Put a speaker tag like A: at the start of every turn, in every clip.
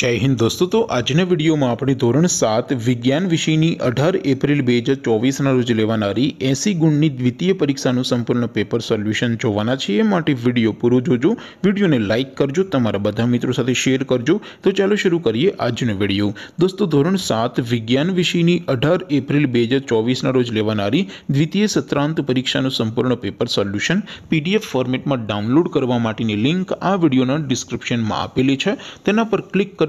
A: જય હિન્દ દોસ્તો તો આજના વિડીયોમાં આપણે ધોરણ સાત વિજ્ઞાન વિષયની અઢાર એપ્રિલ બે હજાર ચોવીસના રોજ લેવાનારી એસી ગુણની દ્વિતીય પરીક્ષાનું સંપૂર્ણ પેપર સોલ્યુશન જોવાના છે એ માટે વિડીયો પૂરો જોજો વિડીયોને લાઇક કરજો તમારા બધા મિત્રો સાથે શેર કરજો તો ચાલો શરૂ કરીએ આજનો વિડીયો દોસ્તો ધોરણ સાત વિજ્ઞાન વિષયની અઢાર એપ્રિલ બે હજાર ચોવીસના રોજ લેવાનારી દ્વિતીય સત્રાંત પરીક્ષાનું સંપૂર્ણ પેપર સોલ્યુશન પીડીએફ ફોર્મેટમાં ડાઉનલોડ કરવા માટેની લિંક આ વિડીયોના ડિસ્ક્રિપ્શનમાં આપેલી છે તેના પર ક્લિક કરી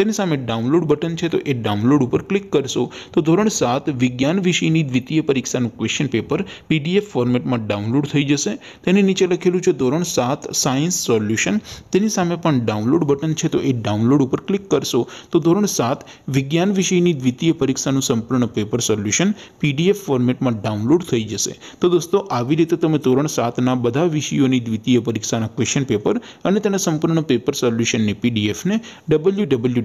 A: તેની સામે ડાઉનલોડ બટન છે તો એ ડાઉનલોડ ઉપર ક્લિક કરશો તો ધોરણ સાત વિજ્ઞાન વિષયની દ્વિતીય પરીક્ષાનું ક્વેશ્ચન પેપર પીડીએફ ફોર્મેટમાં ડાઉનલોડ થઈ જશે તેની નીચે લખેલું છે ધોરણ સાત સાયન્સ સોલ્યુશન તેની સામે પણ ડાઉનલોડ બટન છે તો એ ડાઉનલોડ ઉપર ક્લિક કરશો તો ધોરણ સાત વિજ્ઞાન વિષયની દ્વિતીય પરીક્ષાનું સંપૂર્ણ પેપર સોલ્યુશન પીડીએફ ફોર્મેટમાં ડાઉનલોડ થઈ જશે તો દોસ્તો આવી રીતે તમે ધોરણ સાતના બધા વિષયોની દ્વિતીય પરીક્ષાના ક્વેશ્ચન પેપર અને તેના સંપૂર્ણ પેપર સોલ્યુશનની પીડીએફને ડબલ્યુ ડબલ્યુ